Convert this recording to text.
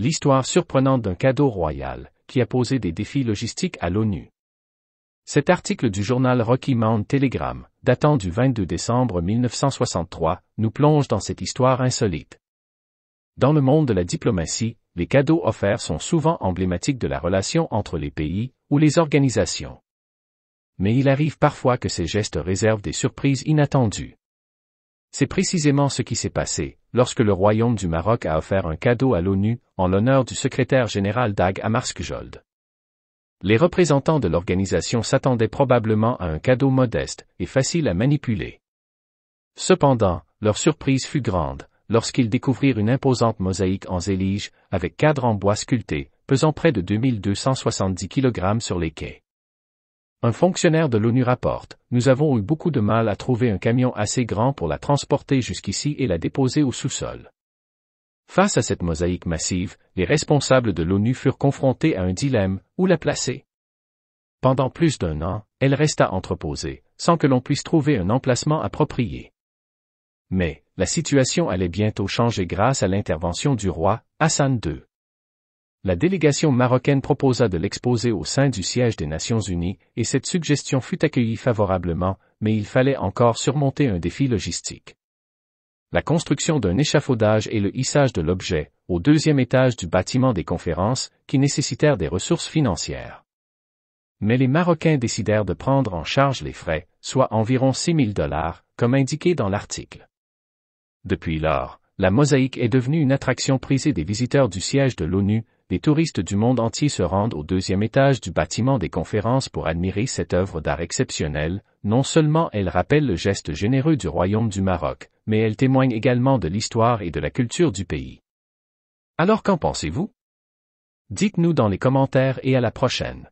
L'histoire surprenante d'un cadeau royal, qui a posé des défis logistiques à l'ONU. Cet article du journal Rocky Mountain Telegram, datant du 22 décembre 1963, nous plonge dans cette histoire insolite. Dans le monde de la diplomatie, les cadeaux offerts sont souvent emblématiques de la relation entre les pays ou les organisations. Mais il arrive parfois que ces gestes réservent des surprises inattendues. C'est précisément ce qui s'est passé, lorsque le Royaume du Maroc a offert un cadeau à l'ONU, en l'honneur du secrétaire général Dag Hammarskjöld. Les représentants de l'organisation s'attendaient probablement à un cadeau modeste, et facile à manipuler. Cependant, leur surprise fut grande, lorsqu'ils découvrirent une imposante mosaïque en zélige, avec cadre en bois sculpté, pesant près de 2270 kg sur les quais. Un fonctionnaire de l'ONU rapporte, Nous avons eu beaucoup de mal à trouver un camion assez grand pour la transporter jusqu'ici et la déposer au sous-sol. Face à cette mosaïque massive, les responsables de l'ONU furent confrontés à un dilemme, où la placer Pendant plus d'un an, elle resta entreposée, sans que l'on puisse trouver un emplacement approprié. Mais, la situation allait bientôt changer grâce à l'intervention du roi, Hassan II la délégation marocaine proposa de l'exposer au sein du siège des Nations Unies, et cette suggestion fut accueillie favorablement, mais il fallait encore surmonter un défi logistique. La construction d'un échafaudage et le hissage de l'objet, au deuxième étage du bâtiment des conférences, qui nécessitèrent des ressources financières. Mais les Marocains décidèrent de prendre en charge les frais, soit environ 6 000 dollars, comme indiqué dans l'article. Depuis lors, la mosaïque est devenue une attraction prisée des visiteurs du siège de l'ONU, les touristes du monde entier se rendent au deuxième étage du bâtiment des conférences pour admirer cette œuvre d'art exceptionnelle, non seulement elle rappelle le geste généreux du royaume du Maroc, mais elle témoigne également de l'histoire et de la culture du pays. Alors qu'en pensez-vous Dites-nous dans les commentaires et à la prochaine.